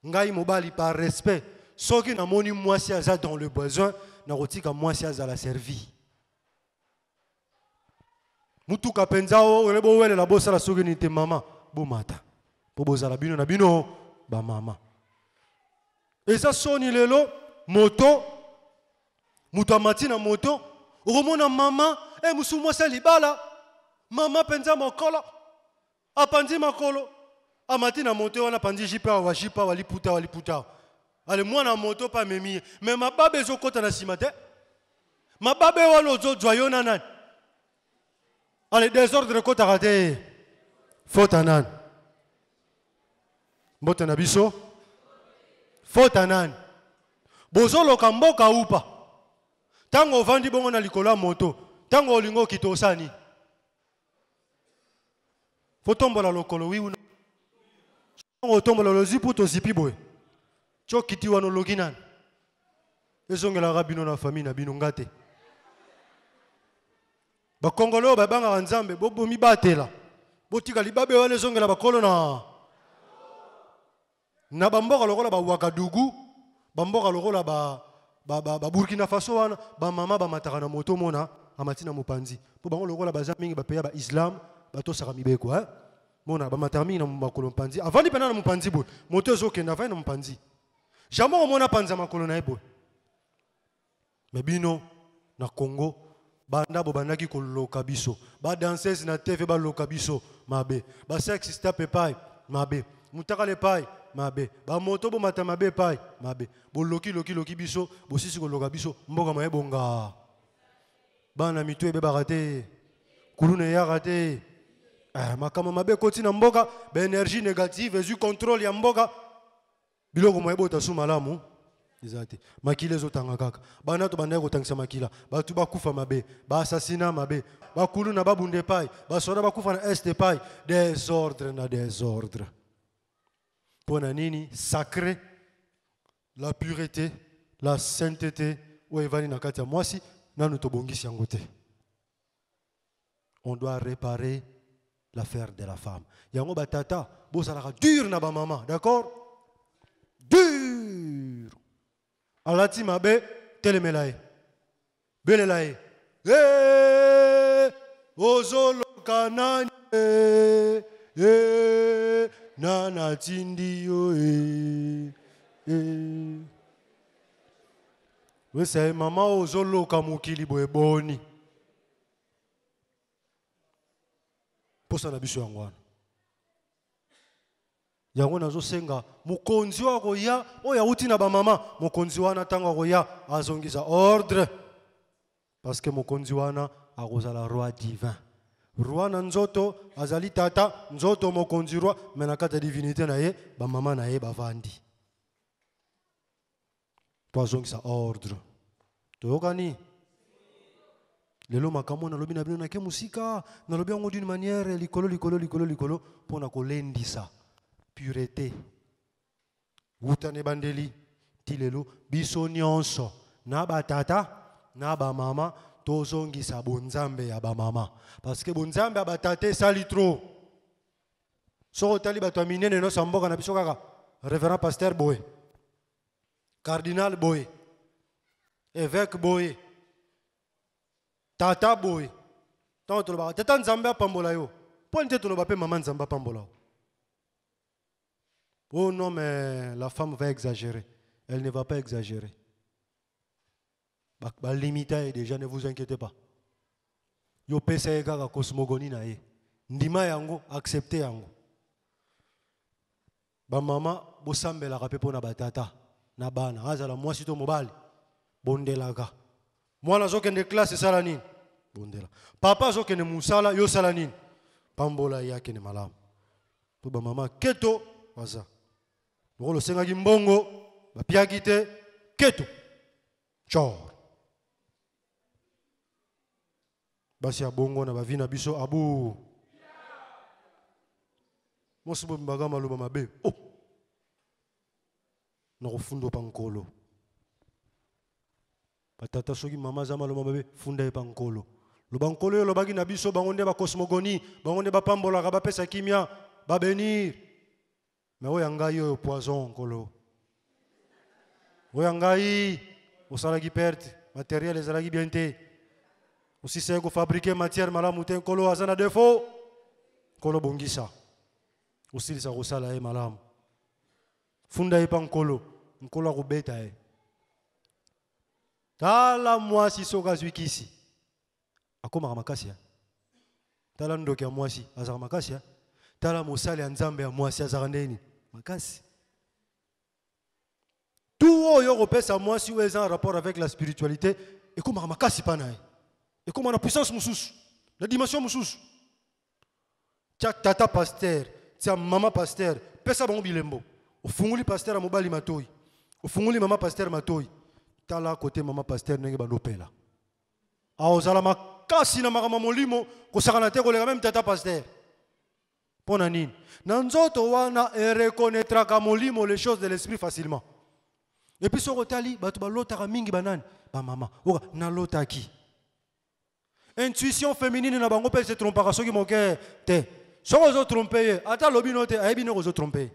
ngai mobali par respect soki namoni mwasi aza dans le besoin nakotika mwasi azala servi mutuka mpenza oyele bowelela bosala soki nini te mama bomata mpo bozala bino na bino bamama eza soni lelo moto moto amati na moto okomona mama e eh, mosulu mwasi libala mama mpenza mokolo apandi makolo amati na moto wana apandi jipe awa wajipe awa liputa awa liputa awa ale mwana ya moto mpe amemi ye me mababe ezokɔta na nsima te mababe wana ozozwa yo na nani ale désordre ekɔtaka te fota nani mbote na biso fota nani bozoloka mboka upa ntango ovandi bongo na likolo ya moto ntango olingi okita osani fotombola lokolo wiwuna ntango otombola olozi puta ozipi boye ti okiti wana ologi nani ezongelaka bino na famille na bino nga te bakongole oyo babangaka nzambe bobomibatela botika libabe wana ezongela bakolo na na bamboka lokola bawagadugu bamboka lokola baburkina faso wana bamama bamataka na moto mona amati na mopanzi mpo bango lokola baza mingi bape ya baislam batosaka mibeko eh? mona bamataka mingi na makolo mopanzi avandi mpena na mopanzi boye moto ezokende avandi na mopanzi jamai omona panzi ya makolo na ye boye me bino na congo banda bobandaki koloka biso badansese na tv e baloka biso mabe basexister pe epai mabe mutaka lepai mabe bamoto bomata mabe epai mabe bolokilokiloki biso bosisi koloka biso mboka ma ebonga bana mito ebebaka te kuluna eyaka te ah, makambo mabe ekoti na mboka baenergie négative ezwi contrôle ya mboka biloko ma ebota su malamu eza te makila ezotanga kaka bana to bandaki kotangisa makila bato bakufa mabe baasasina mabe bakuluna babunda epai basoda bakufa na este epai désordre na désordre la nini sacré la pureté la sainteté oyo evandi na kati ya mwasi nanu on doit réparer l'affaire de la femme yango batata bosalaka dure na bamama d'accord Dur. alati mabe telemela ye belela ye ozoloka nani na natindi yo e e wese eh, mama oyo ozoloka mokili boye boni mposa na biso yango wana yango nazosenga mokonzi oyo akoya oyo awuti na bamama mokonzi wana ntango akoya azongisa ordre parce que mokonzi wana akozala roi divin roi na nzoto azali tata nzoto mokonzi roi me na kati ya divinité na ye bamama na ye bavandi po azongisa ordre toyokani lelo makambo nalobi na bino nake mosika nalobi yango d'une manière likolo likolo likolo likolo mpo na kolendisa pureté wuta na ebandeli ti lelo biso nyonso na batata na bamama tozongisa bonzambe ya bamama parce que bonzambe ya batate esali tro soki otali bato ya minene nyonso ya mboka na biso révérend pasteur boye cardinal boye évêque boye tata boye ntango tolobaka tata nzambe apambola yo mpo on toloba mpe mama nzambe apambola oh non mais la femme va exagérer elle ne va pas exagérer ba déjà ne vous inquiétez pas yo pesa ye kaka cosmogonie na ye ndima yango accepte yango bamama mama mpe rapepo na batata na bana azala mwasi to mobali la mwana ne classe sala nini bondela papa ne musala yo sala nini pambola ke ne malamu to mama, keto baza lokola osengaki mbongo ba piagite keto cor basi ya bongo na bavi na biso abu mosi bobimbaka maloba mabe oh! na kofunda epa nkolo batata soki mama aza maloba mabe funda epa nkolo loba nkolo oyo olobaki na biso bango nde bacosmogoni bango nde bapambolaka bapesa kimia babenir me oyo ya ngai oyo poison nkolo oyo ya ngai osalaki perte materiele ezalaki bien te si usisee kufabrike matière, malamu te nkolo kolo défaut, defo kolo bongisa ça kosala ye malam. funda ye mpa nkolo nkolo akobeta ye tala mwasi soga azwi kisi akomaka makasi ya hein? tala ndoki mwasi azalaka ya tala mosala nzambe ya mwasi azalaka makasi tu oyo mwasi rapport avec la spiritualité ekomaka makasi mpa ekóma na puissance mosusu na dimension mosusu tia tata paster tia mama paster pesa bango bilembo ofunguli paster ya mobali matoi ofunguli mama paster matoi tala kote mama paster ndenge bandopela ozala makasi na makambo ya molimo kosakana te koleka meme tata paster mpo na nini na nzoto wana erekonaitraka molimo les choses de l'esprit facilement epuis soko tali bato balotaka mingi banani bamama oka nalotaki intuition féminine na bango pe se soki moke te soki atta ye ata alobi no te ayebi ndenge ozotrompe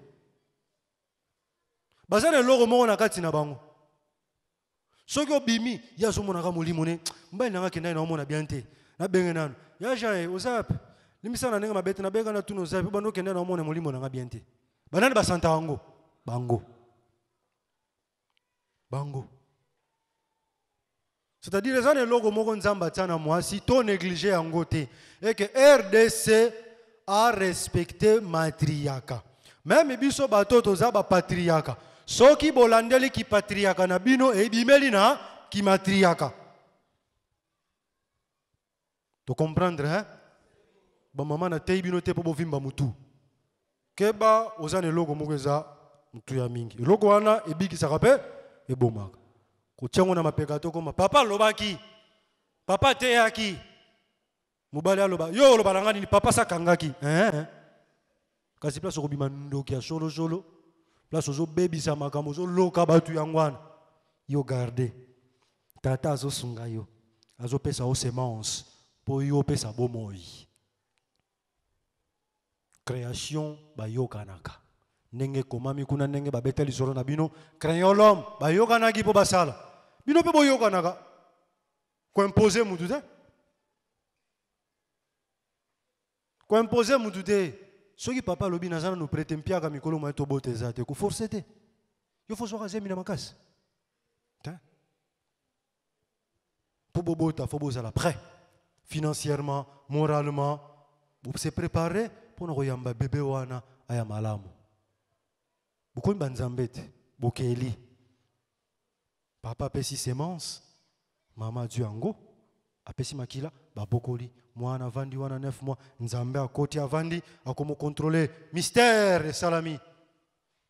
vous baza na na kati na bango soki obimi ye azomonaka na ne mbai nanga na mona bien te benga ya jaye oza yape na ndenge mabete na tuna oza yape na okendai naomona molimo nanga bien te banani basanta bango bango c'est-à-dire eza na eloko moko nzambe atia na mwasi to néglige yango te eke rdc arespecte matriaka meme biso bato toza bapatriaka soki bolandeli kipatriaka na bino ebimeli na kimatriaka tocomprendre hein? bamama nateyi bino te mpo bovimba motu keba oza na eloko moko eza motu ya mingi eloko wana ebikisaka mpe ebomaka kotiango na mapeka tokoma papa alobaki papa ateyaki mobali aloba yo oloba na ngai nini papa sakangaki kasi place okobima ndoki ya solosolo place ozobebisa makambo ozoloka bato yango wana yo garde tata azosunga yo azopesa yo semence mpo yo opesa bomoi création bayokanaka ndenge komami kuna ndenge babeta lisolo na bino crayon l'homme bayokanaki mpo basala bino mpe boyokanaka koimpose mutu te koimpose mutu te soki papa alobi naza nanu prete mpiaka mikolo mwaye tobota eza te koforce te yo fo so zembi na makasi ta mpo bobota fo bozala prêt financièrement moralement vous vous pour pour nous koyamba bébé wana aya malamu bokeli papa Pesi semence mama Duango, apesi makila babokoli mwana Vandi wana neuf mois nzambe akoti avandi akomokontrole Mystère salami.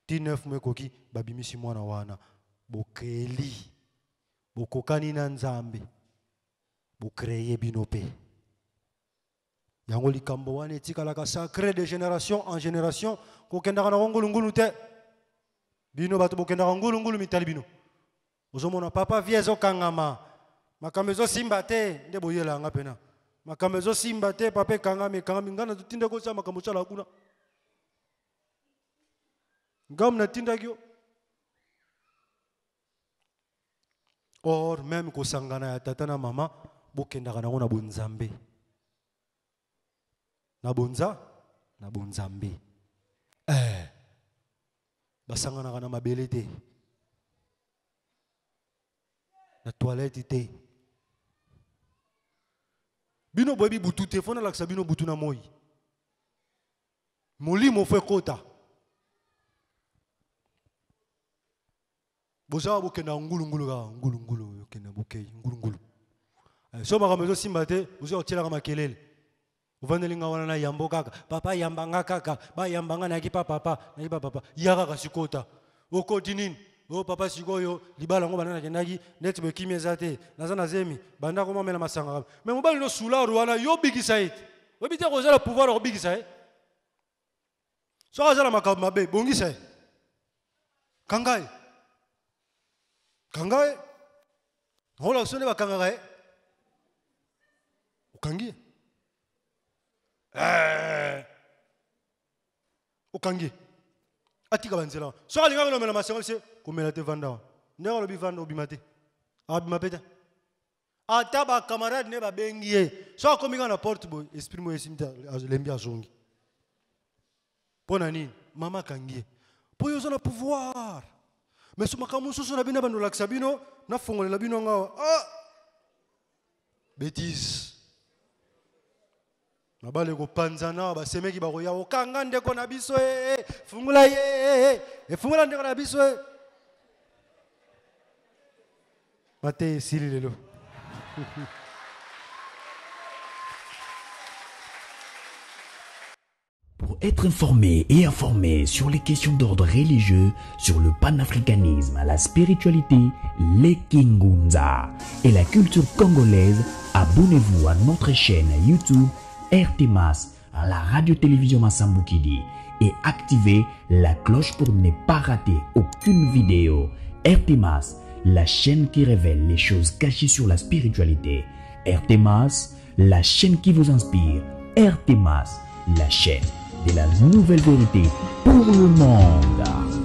ti 9 mois babi babimisi mwana wana bokeli bokokani na nzambe bokreye bino Yangoli yango likambo wana sacré de génération en génération na te bino bato bokendaka ngulungulu mitali bino ozomona papa vie ezokangama makambo ezosimba te nde boyela yanga mpena makambo ezosimba te papa ekangami ekangami ngai natotindaki osala makambo osalaka kuna ngai natindaki yo or meme kosangana ya tata na mama bokendaka nango na bonzambe na bonza na bonzambe basanganaka na mabele te na toilette te bino boyebi butu te fo nalakisa bino butu na moi molimo fo ekɔta bozala bokendaka ngulungulu kaka ngulungulu okenda bokei ngulungulu eh, so makambo ezosimba te ozoya kotielaka makelele o fanele nga wana na yambo kaka papa yamba nga kaka bayamba nga nayaki pa papa nayaki pa papa ya kaka sikota okoti nini o papa sikoyo libala yango bana nakendaki neti bokimi eza te naza na zemi bandako mamela masanga kaka me mobali no soulard wana yo bikisa ye te oyebi te kozala pouvoir akobikisa ye soki aza na makambo mabe bongisa ye kanga ye kanga ye naolakso nde bakangaka ye okangi ye Eh. okangi atika banzela wana soki alingaki lomela masengo lise komela te vanda wana ndenge alobi vanda obima te abima mpe te ata bacamarade ne babengi ye soki akomi kaka na porte boye esprit moyo esimi te lembi azongi mpo na nini mama akangi ye mpo yo oza na pouvoir mais so makambo mosusu na bino bandolakisa bino nafongolela bino ngawa ah! bétise Pour être informé et informé sur les questions d'ordre religieux, sur le panafricanisme, la spiritualité, les Kingunza et la culture congolaise, abonnez-vous à notre chaîne YouTube RTMAS à la radio-télévision Massamboukidi et activez la cloche pour ne pas rater aucune vidéo. RTMAS, la chaîne qui révèle les choses cachées sur la spiritualité. RTMAS, la chaîne qui vous inspire. RTMAS, la chaîne de la nouvelle vérité pour le monde.